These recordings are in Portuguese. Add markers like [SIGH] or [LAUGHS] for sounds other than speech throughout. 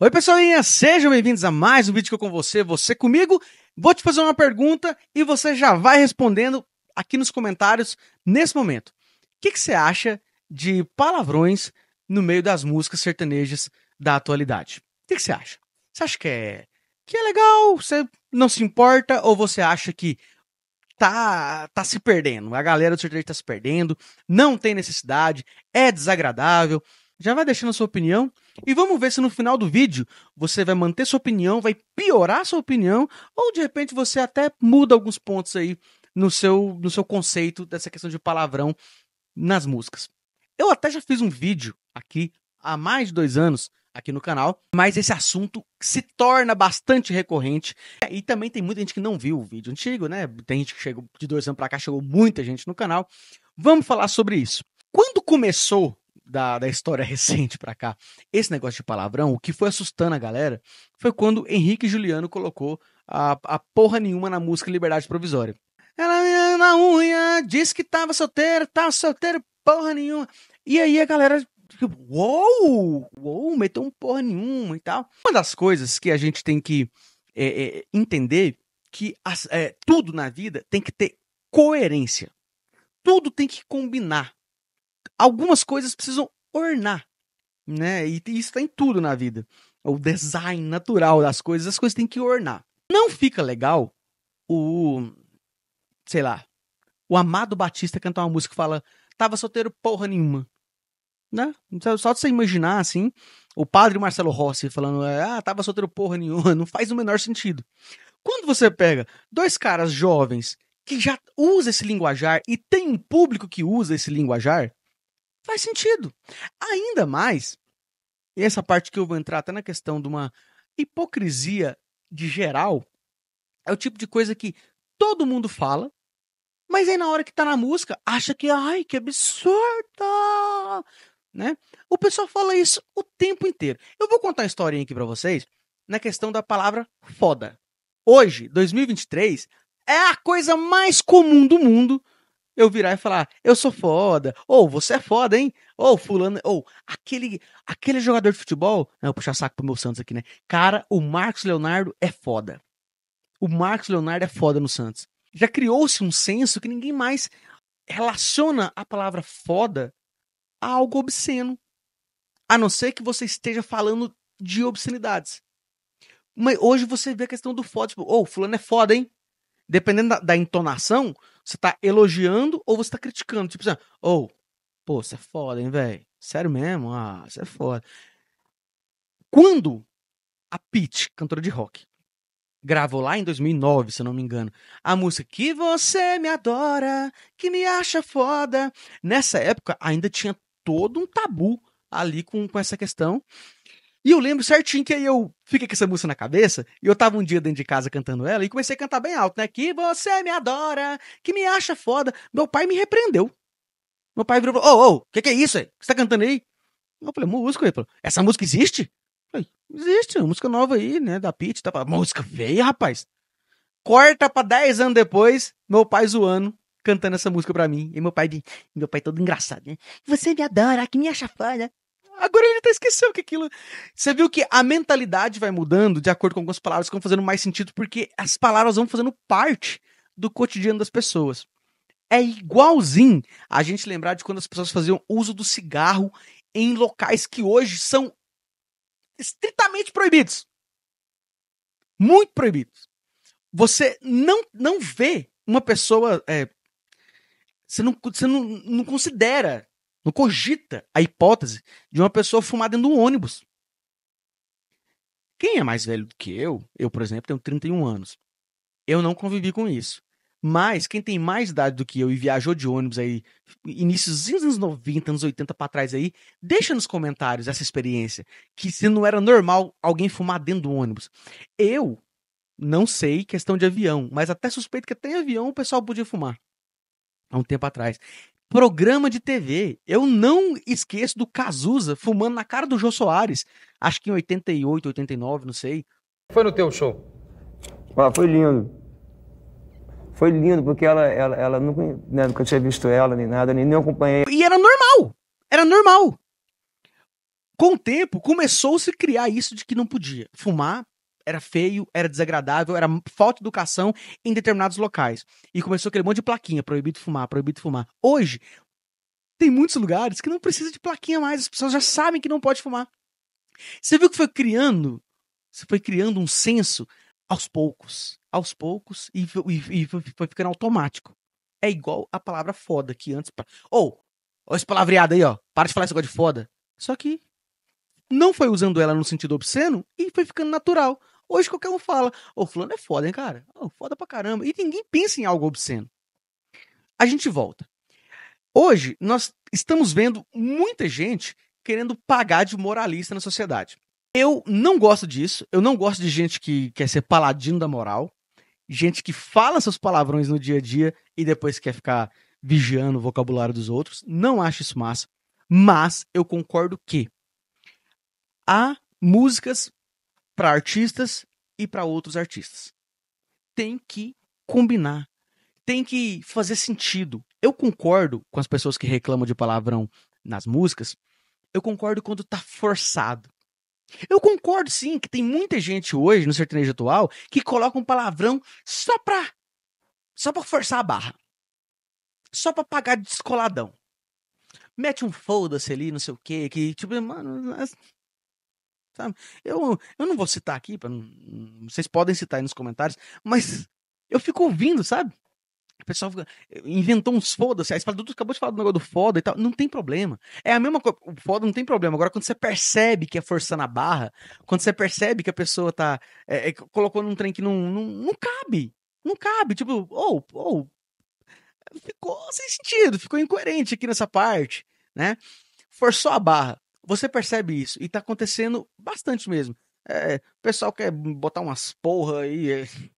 Oi, pessoalinha, sejam bem-vindos a mais um vídeo que eu com você, você comigo. Vou te fazer uma pergunta e você já vai respondendo aqui nos comentários nesse momento. O que, que você acha de palavrões no meio das músicas sertanejas da atualidade? O que, que você acha? Você acha que é, que é legal, você não se importa ou você acha que tá, tá se perdendo? A galera do sertanejo tá se perdendo, não tem necessidade, é desagradável. Já vai deixando a sua opinião e vamos ver se no final do vídeo você vai manter sua opinião, vai piorar sua opinião, ou de repente você até muda alguns pontos aí no seu, no seu conceito dessa questão de palavrão nas músicas. Eu até já fiz um vídeo aqui há mais de dois anos aqui no canal, mas esse assunto se torna bastante recorrente. E também tem muita gente que não viu o vídeo antigo, né? Tem gente que chegou de dois anos para cá, chegou muita gente no canal. Vamos falar sobre isso. Quando começou da, da história [LAUGHS] recente para cá, esse negócio de palavrão, o que foi assustando a galera foi quando Henrique Juliano colocou a, a porra nenhuma na música Liberdade Provisória. Ela na unha, disse que tava solteira, tava tá solteira, porra nenhuma. E aí a galera, tipo, uou, uou, meteu um porra nenhuma e tal. Uma das coisas que a gente tem que é, é, entender que as, é, tudo na vida tem que ter coerência. Tudo tem que combinar algumas coisas precisam ornar, né? E isso tá em tudo na vida. O design natural das coisas, as coisas têm que ornar. Não fica legal o. Sei lá. O Amado Batista cantar uma música que fala: tava solteiro porra nenhuma. Né? Só de você imaginar, assim, o padre Marcelo Rossi falando: é, ah, tava solteiro porra nenhuma. [LAUGHS] Não faz o menor sentido. Quando você pega dois caras jovens que já usa esse linguajar e tem um público que usa esse linguajar, Faz sentido. Ainda mais, e essa parte que eu vou entrar até na questão de uma hipocrisia de geral, é o tipo de coisa que todo mundo fala, mas aí na hora que tá na música, acha que, ai, que absurda Né? O pessoal fala isso o tempo inteiro. Eu vou contar uma historinha aqui para vocês na questão da palavra foda. Hoje, 2023, é a coisa mais comum do mundo eu virar e falar, eu sou foda, ou oh, você é foda, hein? Ou oh, fulano, ou oh, aquele, aquele jogador de futebol, eu né, vou puxar saco pro meu Santos aqui, né? Cara, o Marcos Leonardo é foda. O Marcos Leonardo é foda no Santos. Já criou-se um senso que ninguém mais relaciona a palavra foda a algo obsceno. A não ser que você esteja falando de obscenidades. Mas hoje você vê a questão do foda, tipo, ô, fulano é foda, hein? Dependendo da, da entonação, você tá elogiando ou você tá criticando? Tipo assim, ou, oh, pô, você é foda, hein, velho? Sério mesmo? Ah, você é foda. Quando a Pete, cantora de rock, gravou lá em 2009, se eu não me engano, a música Que Você Me Adora, Que Me Acha Foda, nessa época ainda tinha todo um tabu ali com, com essa questão. E eu lembro certinho que aí eu fiquei com essa música na cabeça, e eu tava um dia dentro de casa cantando ela, e comecei a cantar bem alto, né? Que você me adora, que me acha foda. Meu pai me repreendeu. Meu pai virou e falou, ô, ô, o que, é isso aí? O que você tá cantando aí? Eu falei, música. Ele falou, essa música existe? Eu falei, existe, uma música nova aí, né, da Pete. Tá? Falei, música veio, rapaz. Corta pra 10 anos depois, meu pai zoando, cantando essa música pra mim. E meu pai, meu pai é todo engraçado, né? Você me adora, que me acha foda. Agora ele tá esqueceu que aquilo. Você viu que a mentalidade vai mudando de acordo com algumas palavras que vão fazendo mais sentido, porque as palavras vão fazendo parte do cotidiano das pessoas. É igualzinho a gente lembrar de quando as pessoas faziam uso do cigarro em locais que hoje são estritamente proibidos. Muito proibidos. Você não, não vê uma pessoa. É, você não, você não, não considera não cogita a hipótese de uma pessoa fumar dentro de um ônibus. Quem é mais velho do que eu, eu, por exemplo, tenho 31 anos. Eu não convivi com isso. Mas quem tem mais idade do que eu e viajou de ônibus aí, inícios dos anos 90, anos 80 para trás aí, deixa nos comentários essa experiência. Que se não era normal alguém fumar dentro do ônibus. Eu não sei questão de avião, mas até suspeito que até em avião o pessoal podia fumar. Há um tempo atrás programa de TV. Eu não esqueço do Cazuza fumando na cara do Jô Soares, acho que em 88, 89, não sei. Foi no teu show? Ah, foi lindo. Foi lindo, porque ela, ela, ela nunca, né, nunca tinha visto ela, nem nada, nem, nem acompanhei. E era normal! Era normal! Com o tempo, começou-se a criar isso de que não podia fumar, era feio, era desagradável, era falta de educação em determinados locais. E começou aquele monte de plaquinha, proibido fumar, proibido fumar. Hoje, tem muitos lugares que não precisa de plaquinha mais, as pessoas já sabem que não pode fumar. Você viu que foi criando? Você foi criando um senso aos poucos, aos poucos, e, e, e foi ficando automático. É igual a palavra foda que antes. Ou, oh, oh, esse palavreado aí, ó. Para de falar esse negócio de foda. Só que não foi usando ela no sentido obsceno e foi ficando natural. Hoje qualquer um fala, ô, oh, fulano é foda, hein, cara? Oh, foda pra caramba. E ninguém pensa em algo obsceno. A gente volta. Hoje, nós estamos vendo muita gente querendo pagar de moralista na sociedade. Eu não gosto disso. Eu não gosto de gente que quer ser paladino da moral. Gente que fala seus palavrões no dia a dia e depois quer ficar vigiando o vocabulário dos outros. Não acho isso massa. Mas eu concordo que há músicas para artistas e para outros artistas. Tem que combinar, tem que fazer sentido. Eu concordo com as pessoas que reclamam de palavrão nas músicas. Eu concordo quando tá forçado. Eu concordo sim que tem muita gente hoje no sertanejo atual que coloca um palavrão só pra só pra forçar a barra. Só pra pagar descoladão. Mete um foda-se ali, não sei o quê, que tipo, mano, Sabe? Eu, eu não vou citar aqui, pra, vocês podem citar aí nos comentários, mas eu fico ouvindo, sabe? O pessoal fica, inventou uns foda-se. Aí você fala, acabou de falar do negócio do foda e tal. Não tem problema. É a mesma coisa. O foda não tem problema. Agora, quando você percebe que é forçando a barra, quando você percebe que a pessoa tá. É, é, colocou num trem que não, não, não cabe. Não cabe. Tipo, ou, oh, ou. Oh, ficou sem sentido, ficou incoerente aqui nessa parte, né? Forçou a barra. Você percebe isso, e tá acontecendo bastante mesmo. É, o pessoal quer botar umas porra aí, é, assim,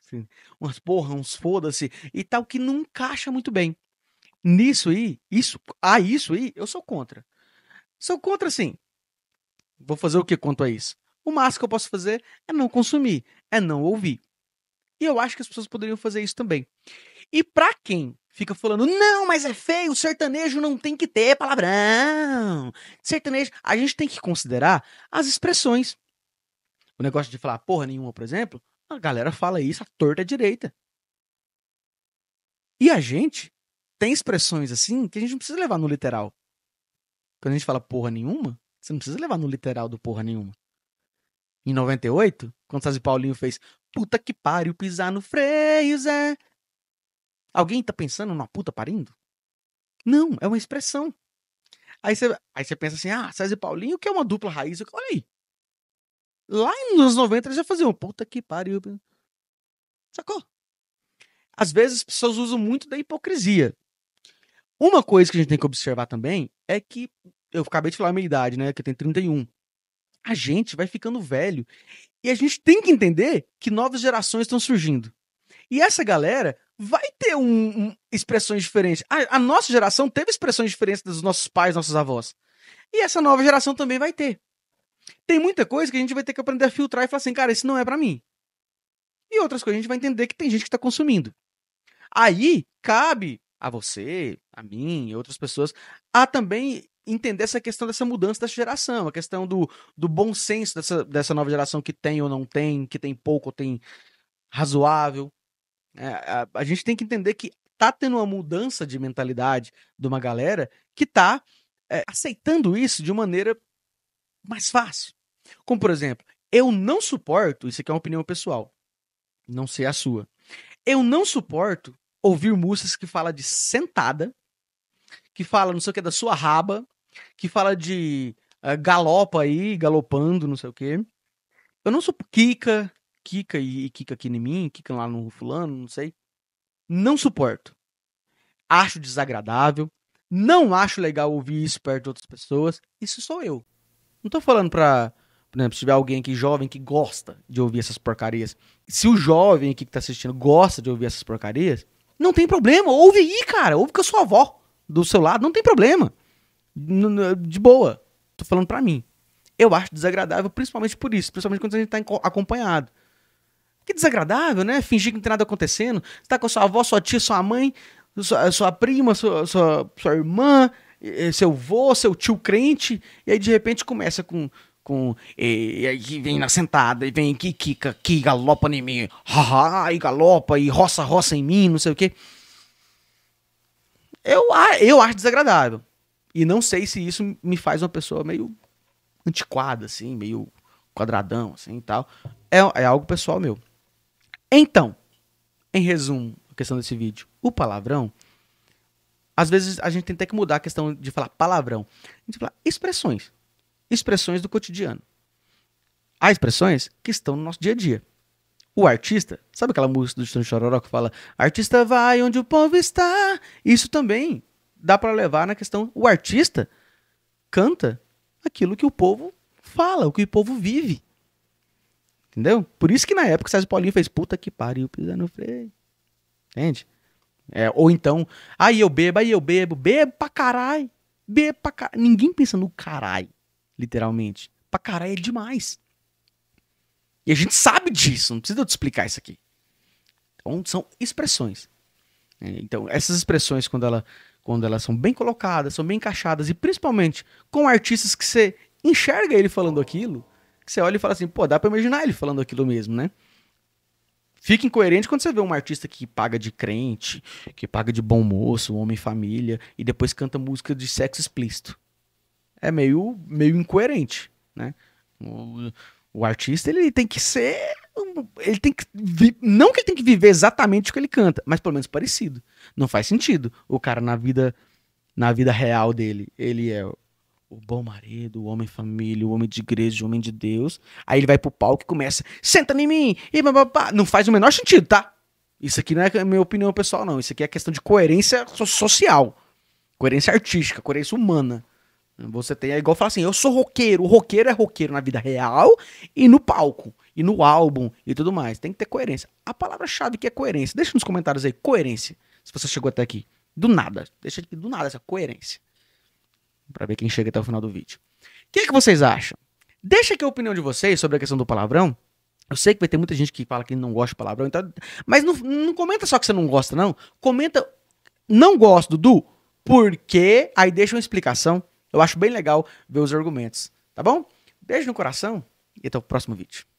[LAUGHS] umas porra, uns foda-se, e tal, que não encaixa muito bem. Nisso aí, isso, ah, isso aí, eu sou contra. Sou contra, sim. Vou fazer o que quanto a isso? O máximo que eu posso fazer é não consumir, é não ouvir. E eu acho que as pessoas poderiam fazer isso também. E para quem fica falando, não, mas é feio, sertanejo não tem que ter palavrão. Sertanejo, a gente tem que considerar as expressões. O negócio de falar porra nenhuma, por exemplo, a galera fala isso a torta é direita. E a gente tem expressões assim que a gente não precisa levar no literal. Quando a gente fala porra nenhuma, você não precisa levar no literal do porra nenhuma. Em 98, quando Sazi Paulinho fez Puta que pariu, pisar no freio, Zé. Alguém tá pensando numa puta parindo? Não, é uma expressão. Aí você, aí pensa assim, ah, César e Paulinho, que é uma dupla raiz. Olha aí. Lá nos anos 90 eles já faziam, puta que pariu. Sacou? Às vezes as pessoas usam muito da hipocrisia. Uma coisa que a gente tem que observar também é que, eu acabei de falar a minha idade, né, que eu tenho 31. A gente vai ficando velho. E a gente tem que entender que novas gerações estão surgindo. E essa galera vai ter um, um expressões diferentes. A, a, nossa geração teve expressões diferentes dos nossos pais, nossos avós. E essa nova geração também vai ter. Tem muita coisa que a gente vai ter que aprender a filtrar e falar assim, cara, isso não é para mim. E outras coisas a gente vai entender que tem gente que tá consumindo. Aí cabe a você, a mim e outras pessoas a também entender essa questão dessa mudança dessa geração, a questão do, do bom senso dessa, dessa nova geração que tem ou não tem, que tem pouco ou tem razoável. É, a, a gente tem que entender que tá tendo uma mudança de mentalidade de uma galera que tá é, aceitando isso de maneira mais fácil. Como, por exemplo, eu não suporto, isso aqui é uma opinião pessoal, não sei a sua. Eu não suporto ouvir músicas que fala de sentada, que fala não sei o que da sua raba, que fala de uh, galopa aí, galopando, não sei o que. Eu não suporto Kika, quica e, e quica aqui em mim, quica lá no fulano, não sei. Não suporto. Acho desagradável. Não acho legal ouvir isso perto de outras pessoas. Isso sou eu. Não tô falando pra, por exemplo, se tiver alguém aqui jovem que gosta de ouvir essas porcarias. Se o jovem aqui que tá assistindo gosta de ouvir essas porcarias, não tem problema. Ouve aí, cara. Ouve com a sua avó do seu lado. Não tem problema. De boa. Tô falando pra mim. Eu acho desagradável, principalmente por isso. Principalmente quando a gente tá acompanhado. Que desagradável, né? Fingir que não tem nada acontecendo. Você tá com sua avó, sua tia, sua mãe, sua, sua prima, sua, sua, sua irmã, seu avô, seu tio crente, e aí de repente começa com com e, e, vem na sentada e vem que quica que galopa em mim ha, ha, e galopa e roça roça em mim não sei o quê. eu eu acho desagradável e não sei se isso me faz uma pessoa meio antiquada assim meio quadradão assim e tal é, é algo pessoal meu então, em resumo, a questão desse vídeo, o palavrão, às vezes a gente tem até que mudar a questão de falar palavrão. A gente fala expressões. Expressões do cotidiano. Há expressões que estão no nosso dia a dia. O artista, sabe aquela música do Distante Chororó que fala artista vai onde o povo está? Isso também dá para levar na questão o artista canta aquilo que o povo fala, o que o povo vive. Entendeu? Por isso que na época o César Paulinho fez puta que pariu, pisando no freio. Entende? É, ou então, aí eu bebo, aí eu bebo, bebo pra caralho, bebo pra caralho. Ninguém pensa no caralho, literalmente. Pra caralho é demais. E a gente sabe disso, não precisa eu te explicar isso aqui. Então, são expressões. É, então, essas expressões, quando, ela, quando elas são bem colocadas, são bem encaixadas, e principalmente com artistas que você enxerga ele falando aquilo, que você olha e fala assim, pô, dá pra imaginar ele falando aquilo mesmo, né? Fica incoerente quando você vê um artista que paga de crente, que paga de bom moço, homem família, e depois canta música de sexo explícito. É meio, meio incoerente, né? O, o artista, ele tem que ser... Ele tem que... Não que ele tem que viver exatamente o que ele canta, mas pelo menos parecido. Não faz sentido. O cara na vida na vida real dele, ele é o bom marido, o homem família, o homem de igreja, o homem de Deus. Aí ele vai pro palco e começa, senta em mim, e Não faz o menor sentido, tá? Isso aqui não é minha opinião pessoal, não. Isso aqui é questão de coerência social, coerência artística, coerência humana. Você tem, é igual falar assim, eu sou roqueiro. O roqueiro é roqueiro na vida real e no palco, e no álbum e tudo mais. Tem que ter coerência. A palavra-chave que é coerência. Deixa nos comentários aí, coerência, se você chegou até aqui. Do nada. Deixa aqui do nada essa coerência para ver quem chega até o final do vídeo. O que, é que vocês acham? Deixa aqui a opinião de vocês sobre a questão do palavrão. Eu sei que vai ter muita gente que fala que não gosta de palavrão, então, mas não, não comenta só que você não gosta, não. Comenta, não gosto do porquê, aí deixa uma explicação. Eu acho bem legal ver os argumentos, tá bom? Beijo no coração e até o próximo vídeo.